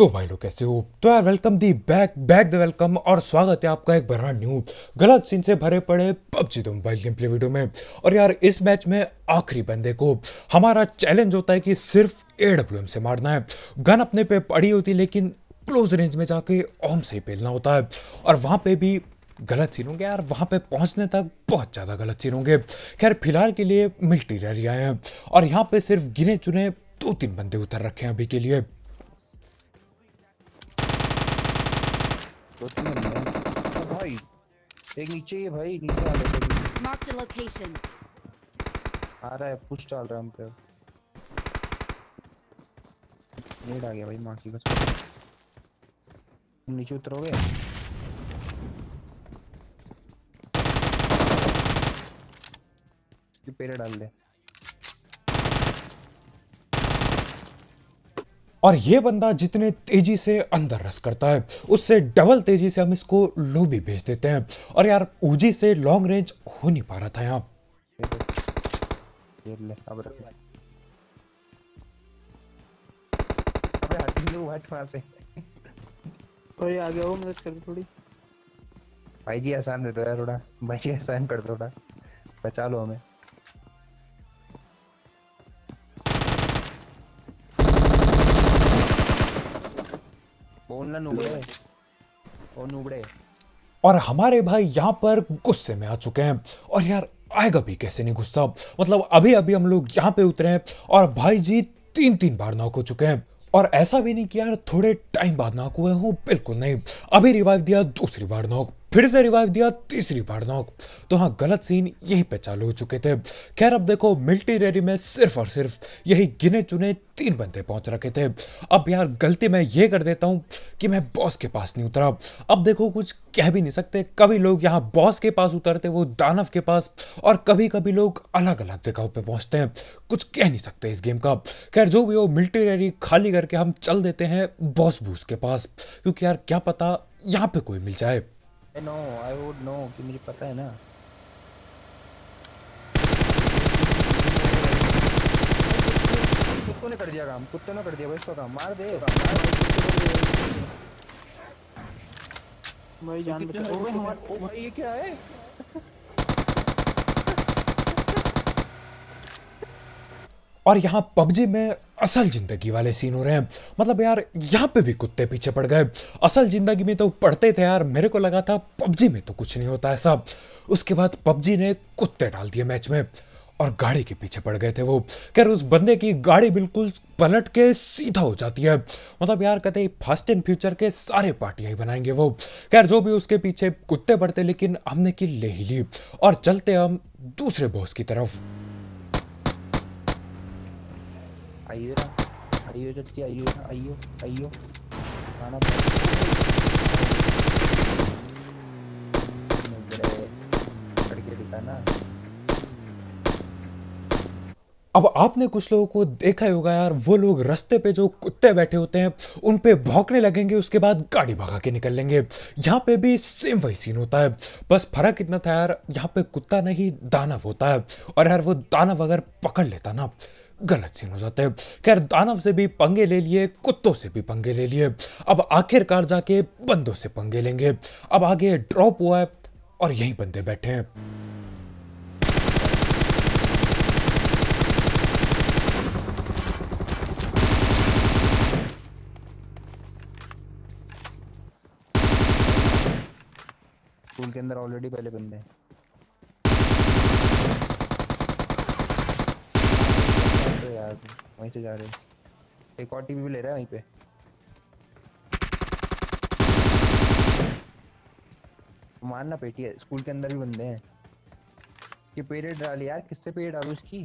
तो भाई लोग कैसे हो तो यार welcome the back back the welcome और स्वागत है आपका एक बड़ा न्यू गलत सीन से भरे पड़े पबजी तो मोबाइल गेम प्ले वीडियो में और यार इस मैच में आखिरी बंदे को हमारा चैलेंज होता है कि सिर्फ ए डब्ल्यू एम से मारना है गन अपने पे पड़ी होती लेकिन क्लोज रेंज में जाके ओम से ही पेलना होता है और वहाँ पे भी गलत सीन होंगे यार वहाँ पे पहुँचने तक बहुत ज़्यादा गलत सीन होंगे खैर फिलहाल के लिए मिल्ट्री रह रही हैं और यहाँ पे सिर्फ गिने चुने दो तीन बंदे उतर रखे हैं अभी के लिए कुछ भाई एक नीचे ही भाई नीचे आ रहा मार्क द लोकेशन आ रहा है पुश डाल रहा हम पे नेड आ गया भाई मां की कसम नीचे उतरोगे इसके पेड़ डाल दे और ये बंदा जितने तेज़ी से अंदर रस करता है उससे डबल तेज़ी से हम इसको लो भी भेज देते हैं और यार ऊजी से लॉन्ग रेंज हो नहीं पा रहा था यहाँ भाई जी आसान दे दो यार थोड़ा भाई जी आसान कर दो थोड़ा बचा लो हमें और हमारे भाई यहाँ पर गुस्से में आ चुके हैं और यार आएगा भी कैसे नहीं गुस्सा मतलब अभी अभी हम लोग यहाँ पे उतरे हैं और भाई जी तीन तीन बार नौक हो चुके हैं और ऐसा भी नहीं कि यार थोड़े टाइम बाद नाक हुए हूँ बिल्कुल नहीं अभी रिवाइव दिया दूसरी बार नौक फिर से रिवाइव दिया तीसरी बार नॉक तो हाँ गलत सीन यहीं पे चालू हो चुके थे खैर अब देखो मिल्टी रेडी में सिर्फ और सिर्फ यही गिने चुने तीन बंदे पहुंच रखे थे अब यार गलती मैं ये कर देता हूँ कि मैं बॉस के पास नहीं उतरा अब देखो कुछ कह भी नहीं सकते कभी लोग यहाँ बॉस के पास उतरते वो दानव के पास और कभी कभी लोग अलग अलग जगहों पे पहुंचते हैं कुछ कह नहीं सकते इस गेम का खैर जो भी हो मिल्टी रेडी खाली करके हम चल देते हैं बॉस बूस के पास क्योंकि यार क्या पता यहाँ पे कोई मिल जाए I know I would know कि मुझे पता है ना कुत्तों ने कर दिया काम कुत्तों ने कर दिया भाई इसका काम मार दे भाई जान बचा ओ भाई ये क्या है और यहाँ पबजी में असल जिंदगी वाले सीन हो रहे हैं मतलब यार यहाँ पे भी कुत्ते पीछे पड़ गए असल जिंदगी में तो पढ़ते थे यार मेरे को लगा था पबजी में तो कुछ नहीं होता ऐसा उसके बाद पबजी ने कुत्ते डाल दिए मैच में और गाड़ी के पीछे पड़ गए थे वो खैर उस बंदे की गाड़ी बिल्कुल पलट के सीधा हो जाती है मतलब यार कहते फास्ट एंड फ्यूचर के सारे पार्टियां ही बनाएंगे वो खैर जो भी उसके पीछे कुत्ते पड़ते लेकिन हमने की ले ही ली और चलते हम दूसरे बॉस की तरफ आइए ना आइयो जल्दी आइए ना खाना तो- अब आपने कुछ लोगों को देखा ही होगा यार वो लोग रास्ते पे जो कुत्ते बैठे होते हैं उन पे भौंकने लगेंगे उसके बाद गाड़ी भगा के निकल लेंगे यहाँ पे भी सेम वही सीन होता है बस फर्क इतना था यार यहाँ पे कुत्ता नहीं दानव होता है और यार वो दानव अगर पकड़ लेता ना गलत सीन हो जाता है खैर दानव से भी पंगे ले लिए कुत्तों से भी पंगे ले लिए अब आखिरकार जाके बंदों से पंगे लेंगे अब आगे ड्रॉप हुआ है और यही बंदे बैठे हैं स्कूल के अंदर ऑलरेडी पहले बंदे हैं तो यार वहीं से जा रहे हैं एक और टीवी भी ले रहा है वहीं पे मारना पेटी है स्कूल के अंदर भी बंदे हैं कि पेड़ डाल यार किससे पेड़ डालू इसकी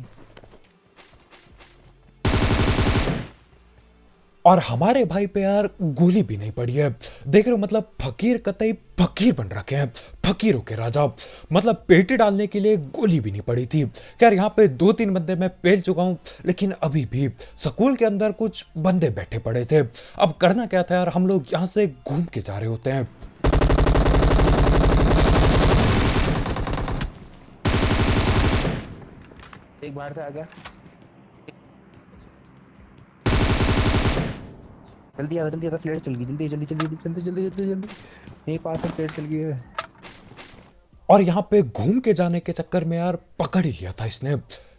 और हमारे भाई पे यार गोली भी नहीं पड़ी है देख रहे हो मतलब फकीर कतई फकीर बन रखे हैं फकीरों के राजा मतलब पेटी डालने के लिए गोली भी नहीं पड़ी थी यार यहाँ पे दो तीन बंदे मैं पेल चुका हूँ लेकिन अभी भी स्कूल के अंदर कुछ बंदे बैठे पड़े थे अब करना क्या था यार हम लोग यहाँ से घूम के जा रहे होते हैं एक बार था आ गया जल्दी आ जल्दी आ फ्लेयर चल गई जल्दी जल्दी जल्दी जल्दी जल्दी जल्दी जल्दी एक पास में फ्लेयर चल गई है और यहाँ पे घूम के जाने के चक्कर में यार पकड़ ही लिया था इसने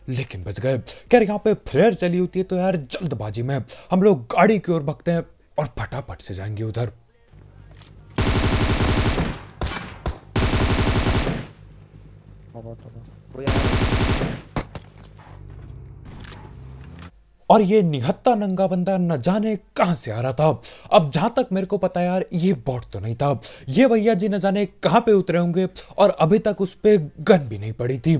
लेकिन बच गए खैर यहाँ पे फ्लेयर चली होती है तो यार जल्दबाजी में हम लोग गाड़ी की ओर भगते हैं और फटाफट से जाएंगे उधर तो और ये निहत्ता नंगा बंदा न जाने कहां से आ रहा था अब जहां तक मेरे को पता यार ये बॉट तो नहीं था ये भैया जी न जाने कहां पे उतरे होंगे और अभी तक उस पर गन भी नहीं पड़ी थी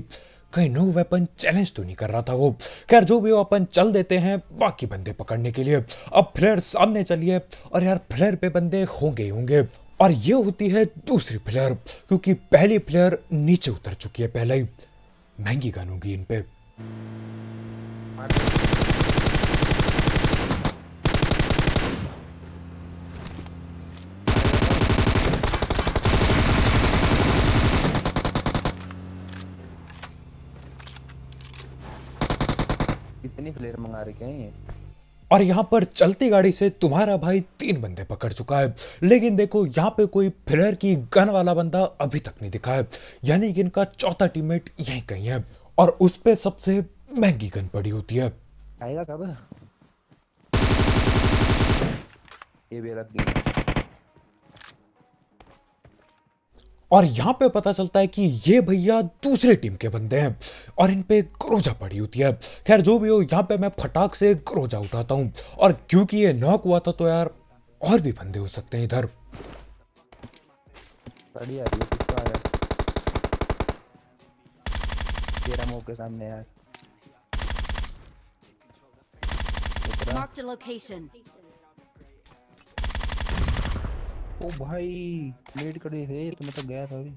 कहीं नो वेपन चैलेंज तो नहीं कर रहा था वो खैर जो भी वो अपन चल देते हैं बाकी बंदे पकड़ने के लिए अब फ्लेयर सामने चलिए और यार फ्लेयर पे बंदे होंगे ही होंगे और ये होती है दूसरी फ्लेयर क्योंकि पहली फ्लेयर नीचे उतर चुकी है पहले ही महंगी गन होगी इनपे कितनी फ्लेयर मंगा रखे हैं ये और यहाँ पर चलती गाड़ी से तुम्हारा भाई तीन बंदे पकड़ चुका है लेकिन देखो यहाँ पे कोई फिलर की गन वाला बंदा अभी तक नहीं दिखा है यानी कि इनका चौथा टीममेट यहीं कहीं है और उस पे सबसे महंगी गन पड़ी होती है आएगा कब ये भी अलग और यहाँ पे पता चलता है कि ये भैया दूसरे टीम के बंदे हैं और इन पे ग्रोजा पड़ी होती है खैर जो भी हो यहाँ पे मैं फटाक से ग्रोजा उठाता हूँ और क्योंकि ये नॉक हुआ था तो यार और भी बंदे हो सकते हैं इधर सामने यार ओ भाई लेट कर दिए थे तो मैं तो गया था अभी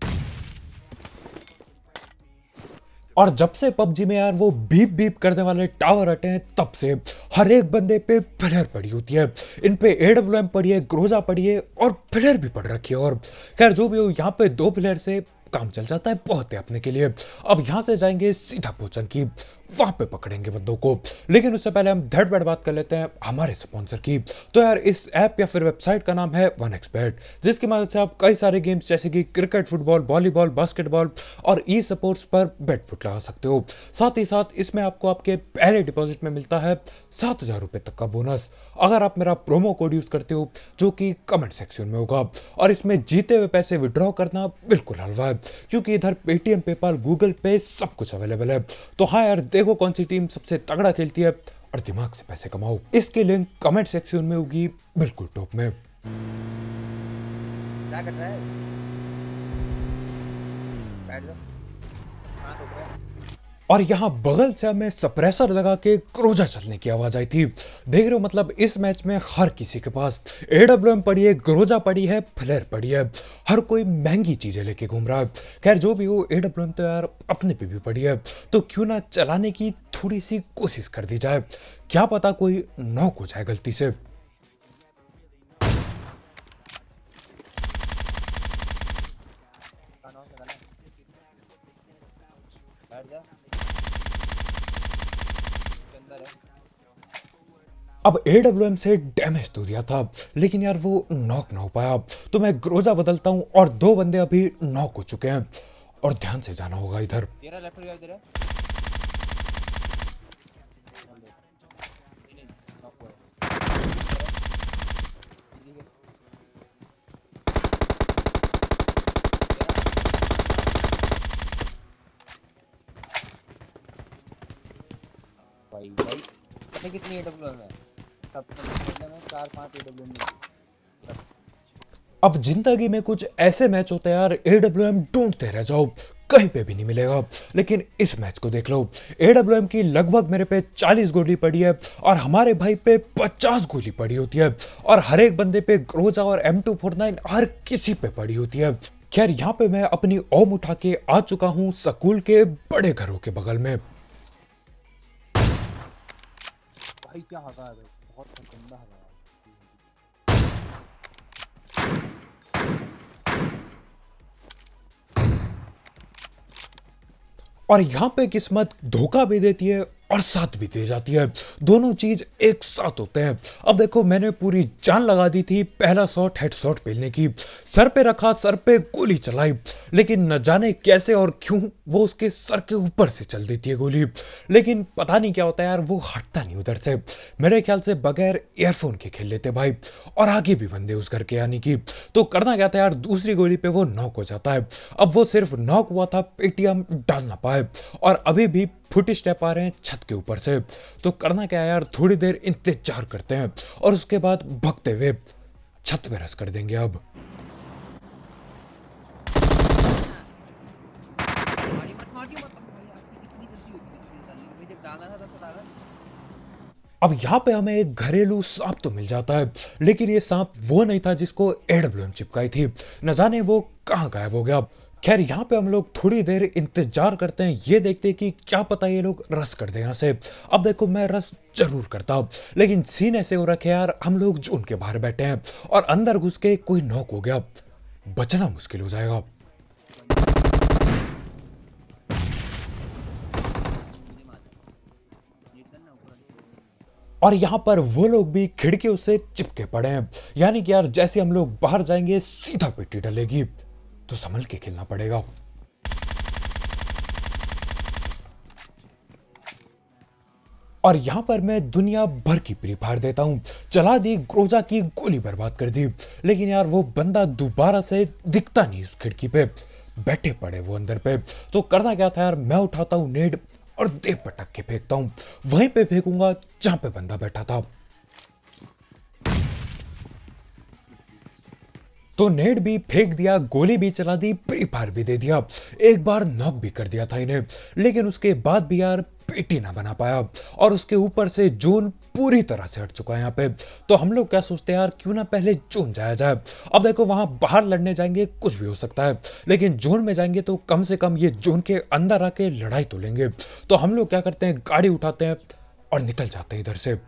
और जब से PUBG में यार वो बीप बीप करने वाले टावर हटे हैं तब से हर एक बंदे पे फ्लेयर पड़ी होती है इन पे ए डब्ल्यू एम पड़ी है ग्रोजा पड़ी है और फ्लेयर भी पड़ रखी है और खैर जो भी हो यहाँ पे दो फ्लेयर से काम चल जाता है बहुत है अपने के लिए अब यहाँ से जाएंगे सीधा भोजन की वहां पे पकड़ेंगे बंदों को लेकिन उससे पहले हम धड़ बैठ बात कर लेते हैं हमारे स्पॉन्सर की तो यार इस ऐप या फिर वेबसाइट का नाम है वन एक्सपर्ट जिसकी मदद से आप कई सारे गेम्स जैसे कि क्रिकेट फुटबॉल वॉलीबॉल बास्केटबॉल और ई स्पोर्ट्स पर बेट फुट लगा सकते हो साथ ही साथ इसमें आपको आपके पहले डिपॉजिट में मिलता है सात हज़ार रुपये तक का बोनस अगर आप मेरा प्रोमो कोड यूज़ करते हो जो कि कमेंट सेक्शन में होगा और इसमें जीते हुए पैसे विड्रॉ करना बिल्कुल हलवा है क्योंकि इधर पेटीएम पेपाल गूगल पे सब कुछ अवेलेबल है तो हाँ यार देखो कौन सी टीम सबसे तगड़ा खेलती है और दिमाग से पैसे कमाओ इसकी लिंक कमेंट सेक्शन में होगी बिल्कुल टॉप में क्या कर रहा है बैठ जाओ और यहाँ बगल से हमें सप्रेसर लगा के क्रोजा चलने की आवाज़ आई थी देख रहे हो मतलब इस मैच में हर किसी के पास ए पड़ी है ग्रोजा पड़ी है फ्लेयर पड़ी है हर कोई महंगी चीज़ें लेके घूम रहा है खैर जो भी हो ए डब्ल्यू एम तो यार अपने पे भी पड़ी है तो क्यों ना चलाने की थोड़ी सी कोशिश कर दी जाए क्या पता कोई नॉक हो जाए गलती से अब ए से डैमेज तो दिया था लेकिन यार वो नॉक ना हो पाया तो मैं ग्रोजा बदलता हूँ और दो बंदे अभी नॉक हो चुके हैं और ध्यान से जाना होगा इधर भाई भाई कितनी है अब जिंदगी में कुछ ऐसे मैच होते हैं यार एडब्ल्यू एम ढूंढते रह जाओ कहीं पे भी नहीं मिलेगा लेकिन इस मैच को देख लो ए की लगभग मेरे पे 40 गोली पड़ी है और हमारे भाई पे 50 गोली पड़ी होती है और हर एक बंदे पे ग्रोजा और एम टू फोर नाइन हर किसी पे पड़ी होती है खैर यहाँ पे मैं अपनी ओम उठा के आ चुका हूँ सकूल के बड़े घरों के बगल में भाई क्या हाँ बहुत गंदा है और यहाँ पे किस्मत धोखा भी देती है और साथ भी दे जाती है दोनों चीज़ एक साथ होते हैं अब देखो मैंने पूरी जान लगा दी थी पहला शॉट हेड शॉट पहनने की सर पे रखा सर पे गोली चलाई लेकिन न जाने कैसे और क्यों वो उसके सर के ऊपर से चल देती है गोली लेकिन पता नहीं क्या होता यार वो हटता नहीं उधर से मेरे ख्याल से बगैर एयरफोन के खेल लेते भाई और आगे भी बंदे उस घर के यानी की तो करना क्या था यार दूसरी गोली पे वो नॉक हो जाता है अब वो सिर्फ नॉक हुआ था पेटीएम डाल ना पाए और अभी भी फुट स्टेप आ रहे हैं छत के ऊपर से तो करना क्या है यार थोड़ी देर इंतजार करते हैं और उसके बाद भगते हुए छत पे रस कर देंगे अब अब यहाँ पे हमें एक घरेलू सांप तो मिल जाता है लेकिन ये सांप वो नहीं था जिसको एडब्लूम चिपकाई थी न जाने वो कहाँ गायब हो गया खैर यहाँ पे हम लोग थोड़ी देर इंतजार करते हैं ये देखते हैं कि क्या पता ये लोग रस कर दे यहाँ से अब देखो मैं रस जरूर करता हूँ लेकिन सीन ऐसे हो रखे यार हम लोग जो उनके बाहर बैठे हैं और अंदर घुस के कोई नोक हो गया बचना मुश्किल हो जाएगा और यहाँ पर वो लोग भी खिड़कियों से चिपके पड़े हैं यानी कि यार जैसे हम लोग बाहर जाएंगे सीधा पिट्टी डलेगी तो संभल के खेलना पड़ेगा और यहां पर मैं दुनिया भर की प्री फायर देता हूं चला दी ग्रोजा की गोली बर्बाद कर दी लेकिन यार वो बंदा दोबारा से दिखता नहीं उस खिड़की पे बैठे पड़े वो अंदर पे तो करना क्या था यार मैं उठाता हूं नेड और दे पटक के फेंकता हूं वहीं पे फेंकूंगा जहां पे बंदा बैठा था तो नेट भी फेंक दिया गोली भी चला दी फ्री फायर भी दे दिया एक बार नॉक भी कर दिया था इन्हें लेकिन उसके बाद भी यार पेटी ना बना पाया और उसके ऊपर से जून पूरी तरह से हट चुका है यहाँ पे तो हम लोग क्या सोचते हैं यार क्यों ना पहले जून जाया जाए अब देखो वहाँ बाहर लड़ने जाएंगे कुछ भी हो सकता है लेकिन जून में जाएंगे तो कम से कम ये जून के अंदर आके लड़ाई तो लेंगे तो हम लोग क्या करते हैं गाड़ी उठाते हैं और निकल जाते हैं इधर से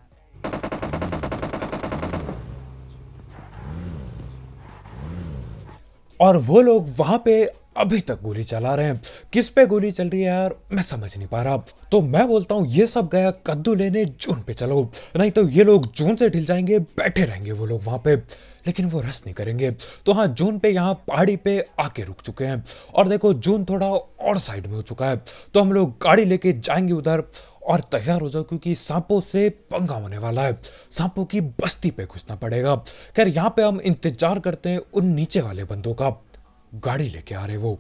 और वो लोग वहां पे अभी तक गोली चला रहे हैं किस पे गोली चल रही है यार मैं समझ नहीं पा रहा तो मैं बोलता हूँ ये सब गया कद्दू लेने जून पे चलो नहीं तो ये लोग जून से ढिल जाएंगे बैठे रहेंगे वो लोग वहां पे लेकिन वो रस नहीं करेंगे तो हाँ जून पे यहाँ पहाड़ी पे आके रुक चुके हैं और देखो जून थोड़ा और साइड में हो चुका है तो हम लोग गाड़ी लेके जाएंगे उधर और तैयार हो जाओ क्योंकि सांपों से पंगा होने वाला है सांपों की बस्ती पे घुसना पड़ेगा खैर यहाँ पे हम इंतजार करते हैं उन नीचे वाले बंदों का गाड़ी लेके आ रहे वो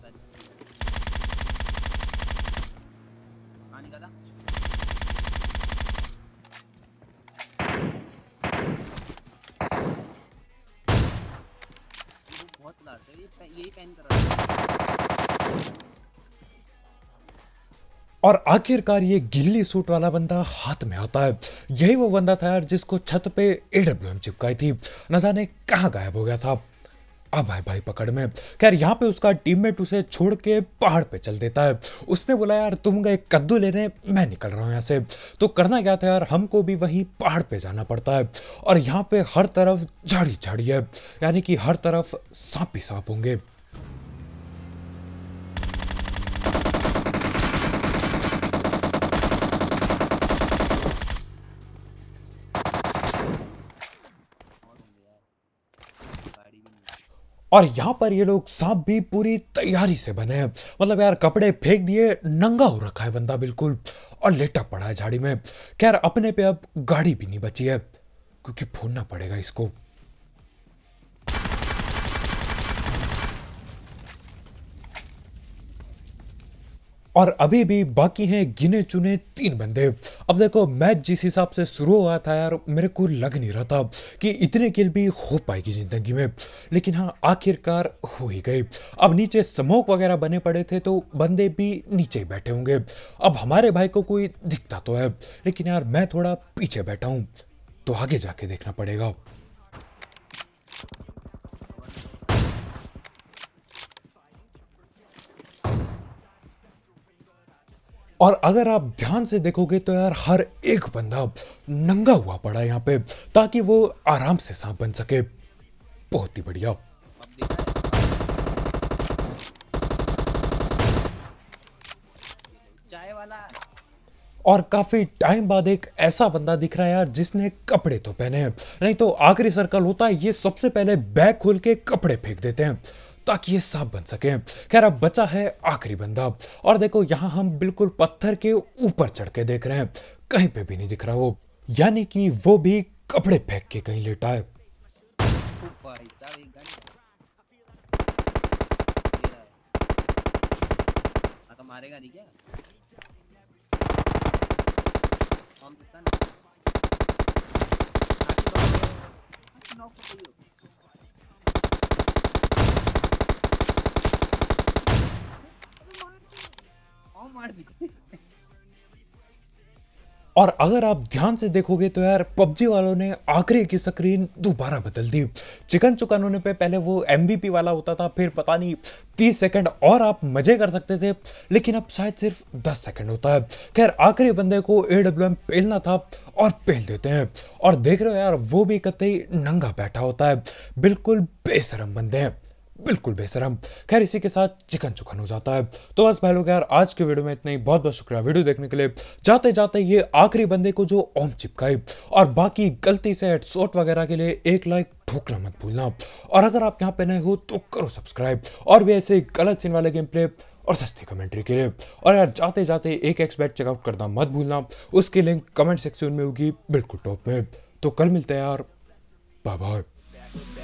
और आखिरकार ये गिल्ली सूट वाला बंदा हाथ में आता है यही वो बंदा था यार जिसको छत पे ए चिपकाई थी न जाने कहाँ गायब हो गया था अब भाई भाई पकड़ में खैर यहाँ पे उसका टीममेट उसे छोड़ के पहाड़ पे चल देता है उसने बोला यार तुम गए कद्दू लेने मैं निकल रहा हूँ यहाँ से तो करना क्या था यार हमको भी वहीं पहाड़ पे जाना पड़ता है और यहाँ पे हर तरफ झाड़ी झाड़ी है यानी कि हर तरफ सांप ही सांप होंगे और यहाँ पर ये लोग सांप भी पूरी तैयारी से बने हैं मतलब यार कपड़े फेंक दिए नंगा हो रखा है बंदा बिल्कुल और लेटा पड़ा है झाड़ी में खैर अपने पे अब गाड़ी भी नहीं बची है क्योंकि फोड़ना पड़ेगा इसको और अभी भी बाकी हैं गिने चुने तीन बंदे अब देखो मैच जिस हिसाब से शुरू हुआ था यार मेरे को लग नहीं रहा था कि इतने किल भी हो पाएगी ज़िंदगी में लेकिन हाँ आखिरकार हो ही गई अब नीचे स्मोक वगैरह बने पड़े थे तो बंदे भी नीचे बैठे होंगे अब हमारे भाई को कोई दिखता तो है लेकिन यार मैं थोड़ा पीछे बैठा हूँ तो आगे जाके देखना पड़ेगा और अगर आप ध्यान से देखोगे तो यार हर एक बंदा नंगा हुआ पड़ा यहाँ पे ताकि वो आराम से सांप बन सके बहुत ही बढ़िया और काफी टाइम बाद एक ऐसा बंदा दिख रहा है यार जिसने कपड़े तो पहने हैं नहीं तो आखिरी सर्कल होता है ये सबसे पहले बैग खोल के कपड़े फेंक देते हैं ताकि ये सांप बन सके खैर अब बचा है आखिरी बंदा और देखो यहाँ हम बिल्कुल पत्थर के ऊपर चढ़ के देख रहे हैं कहीं पे भी नहीं दिख रहा वो यानी कि वो भी कपड़े फेंक के कहीं लेटा है मारेगा नहीं क्या और अगर आप ध्यान से देखोगे तो यार पबजी वालों ने आखिरी की स्क्रीन दोबारा बदल दी चिकन चुकन होने पे पहले वो एम वाला होता था फिर पता नहीं तीस सेकंड और आप मजे कर सकते थे लेकिन अब शायद सिर्फ दस सेकंड होता है खैर आखिरी बंदे को ए डब्ल्यू एम पहलना था और पहल देते हैं और देख रहे हो यार वो भी कतई नंगा बैठा होता है बिल्कुल बेसरम बंदे हैं बिल्कुल बेसरम खैर इसी के साथ चिकन चुकन हो जाता है तो बस भाई लोग यार आज के वीडियो में इतना ही बहुत बहुत शुक्रिया वीडियो देखने के लिए जाते जाते ये आखिरी बंदे को जो ओम चिपकाई और बाकी गलती से हेडसोट वगैरह के लिए एक लाइक ठोकना मत भूलना और अगर आप यहाँ पे नए हो तो करो सब्सक्राइब और भी ऐसे गलत सीन वाले गेम प्ले और सस्ते कमेंट्री के लिए और यार जाते जाते एक एक्सपेक्ट चेकआउट करना मत भूलना उसकी लिंक कमेंट सेक्शन में होगी बिल्कुल टॉप में तो कल मिलते हैं यार बाय बाय